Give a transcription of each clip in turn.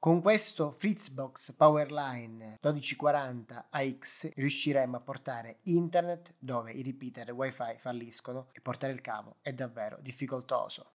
Con questo Fritzbox Powerline 1240 AX riusciremo a portare internet dove i repeater wifi falliscono e portare il cavo è davvero difficoltoso.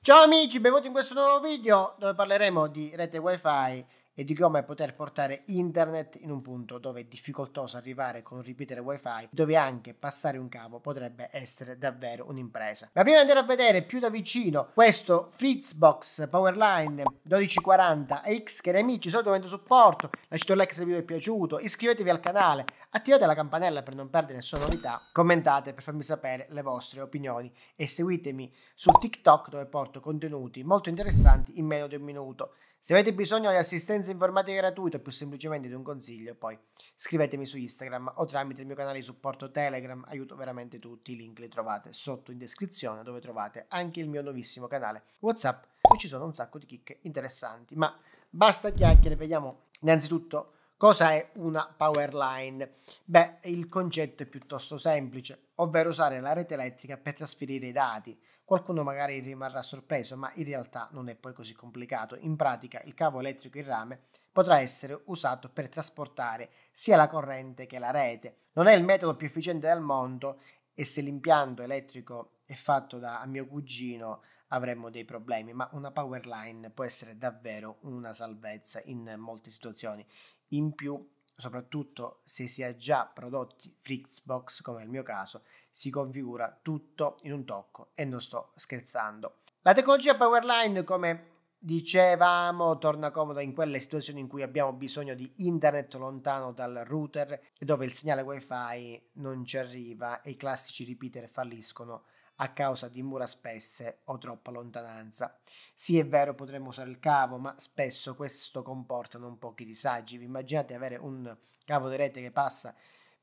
Ciao amici, benvenuti in questo nuovo video dove parleremo di rete wifi e di come poter portare internet in un punto dove è difficoltoso arrivare con un ripetere wifi, dove anche passare un cavo potrebbe essere davvero un'impresa. Ma prima di andare a vedere più da vicino questo Fritzbox Powerline 1240X che amici solito solitamente supporto, lasciate un like se il video vi è piaciuto, iscrivetevi al canale, attivate la campanella per non perdere nessuna novità, commentate per farmi sapere le vostre opinioni e seguitemi su TikTok dove porto contenuti molto interessanti in meno di un minuto. Se avete bisogno di assistenza consulenza informatica gratuita o più semplicemente di un consiglio, poi scrivetemi su Instagram o tramite il mio canale di supporto Telegram, aiuto veramente tutti, i link li trovate sotto in descrizione dove trovate anche il mio nuovissimo canale WhatsApp dove ci sono un sacco di chicche interessanti, ma basta chiacchiere, vediamo innanzitutto Cosa è una power line? Beh, il concetto è piuttosto semplice, ovvero usare la rete elettrica per trasferire i dati. Qualcuno magari rimarrà sorpreso, ma in realtà non è poi così complicato. In pratica il cavo elettrico in rame potrà essere usato per trasportare sia la corrente che la rete. Non è il metodo più efficiente al mondo e se l'impianto elettrico è fatto da mio cugino avremmo dei problemi, ma una power line può essere davvero una salvezza in molte situazioni. In più, soprattutto se si ha già prodotti Flixbox, come nel mio caso, si configura tutto in un tocco e non sto scherzando. La tecnologia Powerline, come dicevamo, torna comoda in quelle situazioni in cui abbiamo bisogno di internet lontano dal router e dove il segnale wifi non ci arriva e i classici repeater falliscono a causa di mura spesse o troppa lontananza. Sì, è vero, potremmo usare il cavo, ma spesso questo comporta non pochi disagi. Vi immaginate avere un cavo di rete che passa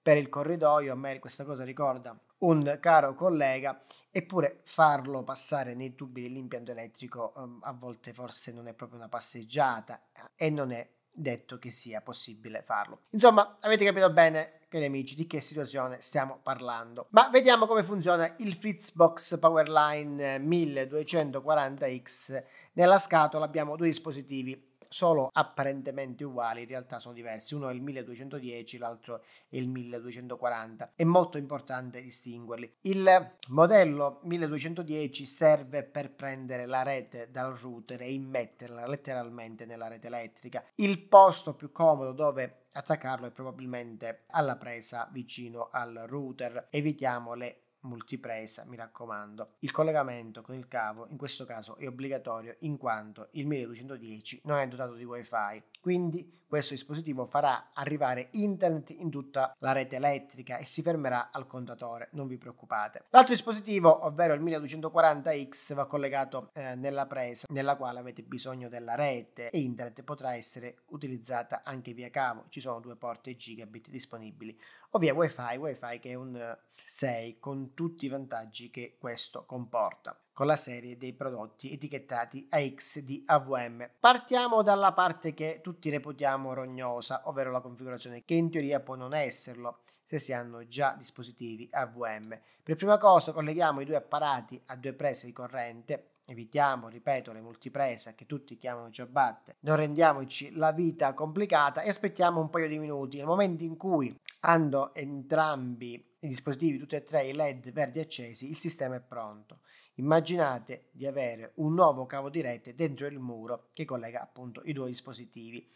per il corridoio, a me questa cosa ricorda un caro collega, eppure farlo passare nei tubi dell'impianto elettrico um, a volte forse non è proprio una passeggiata eh, e non è detto che sia possibile farlo. Insomma, avete capito bene cari amici, di che situazione stiamo parlando. Ma vediamo come funziona il Fritzbox Powerline 1240X. Eh, Nella scatola abbiamo due dispositivi solo apparentemente uguali, in realtà sono diversi. Uno è il 1210, l'altro è il 1240. È molto importante distinguerli. Il modello 1210 serve per prendere la rete dal router e immetterla letteralmente nella rete elettrica. Il posto più comodo dove attaccarlo è probabilmente alla presa vicino al router. Evitiamo le multipresa, mi raccomando. Il collegamento con il cavo in questo caso è obbligatorio in quanto il 1210 non è dotato di wifi, quindi questo dispositivo farà arrivare internet in tutta la rete elettrica e si fermerà al contatore, non vi preoccupate. L'altro dispositivo, ovvero il 1240X, va collegato eh, nella presa nella quale avete bisogno della rete e internet potrà essere utilizzata anche via cavo, ci sono due porte gigabit disponibili, o via wifi, wifi che è un 6 eh, con tutti i vantaggi che questo comporta con la serie dei prodotti etichettati AX di AVM. Partiamo dalla parte che tutti reputiamo rognosa, ovvero la configurazione che in teoria può non esserlo se si hanno già dispositivi AVM. Per prima cosa colleghiamo i due apparati a due prese di corrente evitiamo, ripeto, le multiprese che tutti chiamano ciabatte, non rendiamoci la vita complicata e aspettiamo un paio di minuti. Nel momento in cui hanno entrambi i dispositivi, tutti e tre i LED verdi accesi, il sistema è pronto. Immaginate di avere un nuovo cavo di rete dentro il muro che collega appunto i due dispositivi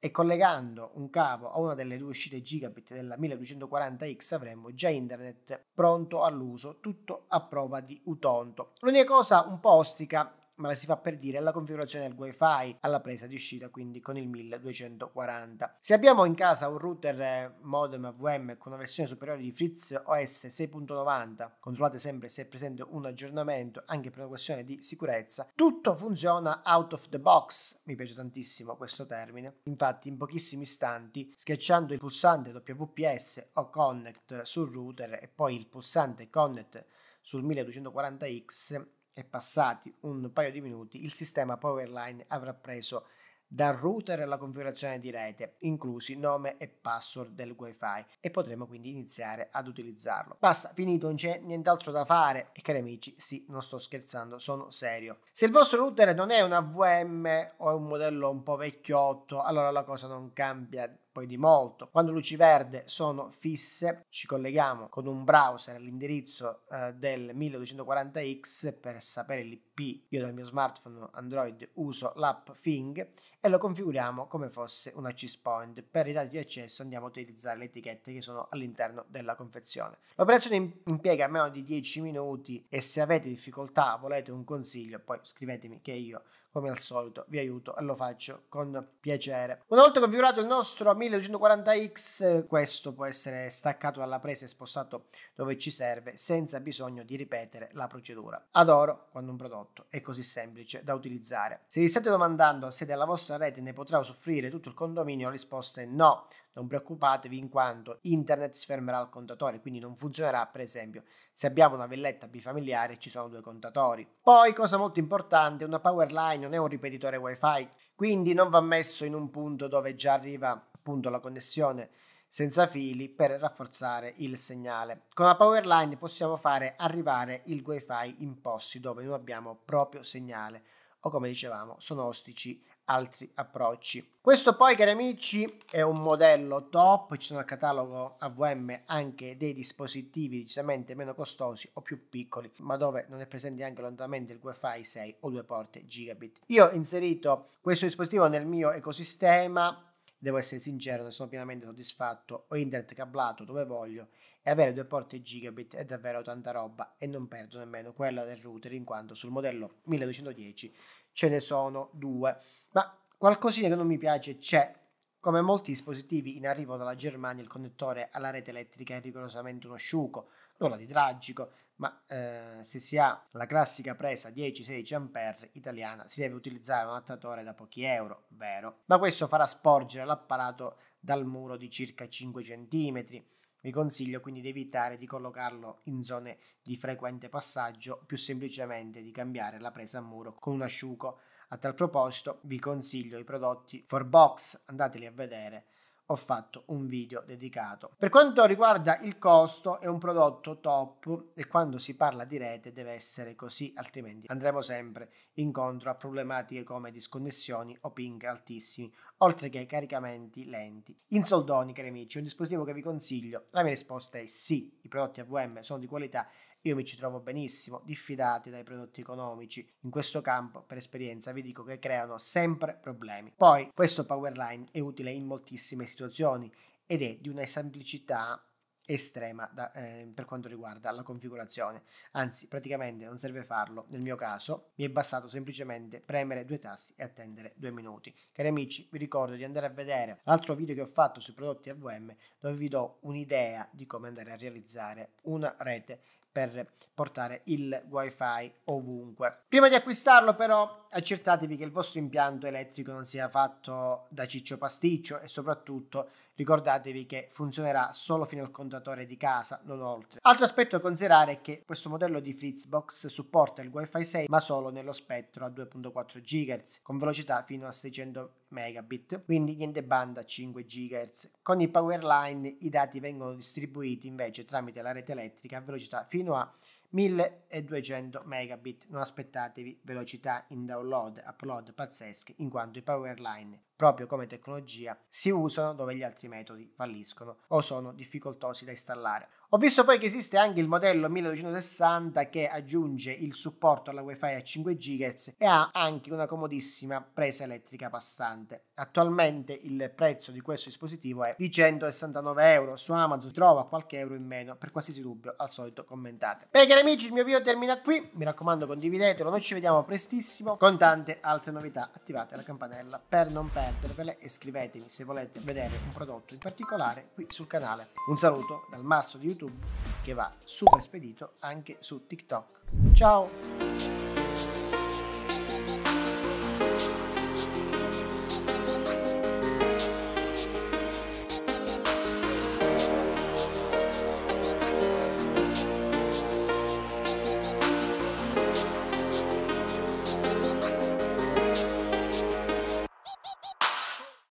e collegando un cavo a una delle due uscite gigabit della 1240X avremmo già internet pronto all'uso, tutto a prova di utonto. L'unica cosa un po' ostica ma la si fa per dire alla configurazione del wifi alla presa di uscita quindi con il 1240 se abbiamo in casa un router eh, modem AVM con una versione superiore di Fritz OS 6.90 controllate sempre se è presente un aggiornamento anche per una questione di sicurezza tutto funziona out of the box mi piace tantissimo questo termine infatti in pochissimi istanti schiacciando il pulsante WPS o connect sul router e poi il pulsante connect sul 1240X e passati un paio di minuti il sistema Powerline avrà preso dal router la configurazione di rete, inclusi nome e password del wifi e potremo quindi iniziare ad utilizzarlo. Basta, finito, non c'è nient'altro da fare e cari amici, sì, non sto scherzando, sono serio. Se il vostro router non è una VM o è un modello un po' vecchiotto, allora la cosa non cambia poi di molto. Quando luci verde sono fisse, ci colleghiamo con un browser all'indirizzo eh, del 1240x per sapere l'IP. Io dal mio smartphone Android uso l'app Thing e lo configuriamo come fosse un access point. Per i dati di accesso andiamo a utilizzare le etichette che sono all'interno della confezione. L'operazione impiega meno di 10 minuti e se avete difficoltà volete un consiglio poi scrivetemi che io come al solito vi aiuto e lo faccio con piacere. Una volta configurato il nostro 1240X, questo può essere staccato dalla presa e spostato dove ci serve senza bisogno di ripetere la procedura. Adoro quando un prodotto è così semplice da utilizzare. Se vi state domandando se della vostra rete ne potrà usufruire tutto il condominio, la risposta è no non preoccupatevi in quanto internet si fermerà al contatore, quindi non funzionerà per esempio se abbiamo una villetta bifamiliare e ci sono due contatori. Poi, cosa molto importante, una power line non è un ripetitore wifi, quindi non va messo in un punto dove già arriva appunto la connessione senza fili per rafforzare il segnale. Con la power line possiamo fare arrivare il wifi in posti dove non abbiamo proprio segnale o come dicevamo sono ostici altri approcci. Questo poi cari amici è un modello top, ci sono al catalogo AVM anche dei dispositivi decisamente meno costosi o più piccoli, ma dove non è presente anche lontanamente il WiFi 6 o due porte gigabit. Io ho inserito questo dispositivo nel mio ecosistema devo essere sincero, ne sono pienamente soddisfatto, ho internet cablato dove voglio e avere due porte gigabit è davvero tanta roba e non perdo nemmeno quella del router in quanto sul modello 1210 ce ne sono due. Ma qualcosina che non mi piace c'è, come molti dispositivi in arrivo dalla Germania, il connettore alla rete elettrica è rigorosamente uno sciuco, nulla di tragico, ma eh, se si ha la classica presa 10-16 A italiana si deve utilizzare un attatore da pochi euro, vero? Ma questo farà sporgere l'apparato dal muro di circa 5 cm. Vi consiglio quindi di evitare di collocarlo in zone di frequente passaggio, più semplicemente di cambiare la presa a muro con un asciugo. A tal proposito vi consiglio i prodotti 4Box, andateli a vedere ho fatto un video dedicato. Per quanto riguarda il costo, è un prodotto top e quando si parla di rete deve essere così, altrimenti andremo sempre incontro a problematiche come disconnessioni o ping altissimi oltre che caricamenti lenti. In soldoni, cari amici, un dispositivo che vi consiglio? La mia risposta è sì, i prodotti AVM sono di qualità io mi ci trovo benissimo, diffidati dai prodotti economici. In questo campo, per esperienza, vi dico che creano sempre problemi. Poi, questo Powerline è utile in moltissime situazioni ed è di una semplicità estrema da, eh, per quanto riguarda la configurazione. Anzi, praticamente non serve farlo. Nel mio caso mi è bastato semplicemente premere due tasti e attendere due minuti. Cari amici, vi ricordo di andare a vedere l'altro video che ho fatto sui prodotti AVM dove vi do un'idea di come andare a realizzare una rete per portare il wifi ovunque. Prima di acquistarlo però accertatevi che il vostro impianto elettrico non sia fatto da ciccio pasticcio e soprattutto ricordatevi che funzionerà solo fino al contatore di casa, non oltre. Altro aspetto da considerare è che questo modello di Fritzbox supporta il wifi 6 ma solo nello spettro a 2.4 GHz con velocità fino a 600 megabit, quindi niente banda 5 GHz. Con i Powerline i dati vengono distribuiti invece tramite la rete elettrica a velocità fino fino a 1200 megabit. Non aspettatevi velocità in download, upload pazzesche, in quanto i Powerline, proprio come tecnologia, si usano dove gli altri metodi falliscono o sono difficoltosi da installare. Ho visto poi che esiste anche il modello 1260 che aggiunge il supporto alla WiFi a 5 GHz e ha anche una comodissima presa elettrica passante. Attualmente il prezzo di questo dispositivo è di 169 euro. Su Amazon si trova qualche euro in meno. Per qualsiasi dubbio, al solito commentate. Beh, cari amici, il mio video termina qui. Mi raccomando, condividetelo. Noi ci vediamo prestissimo con tante altre novità. Attivate la campanella per non perdervele e iscrivetevi se volete vedere un prodotto in particolare qui sul canale. Un saluto dal Masso di YouTube YouTube che va super spedito anche su TikTok. Ciao!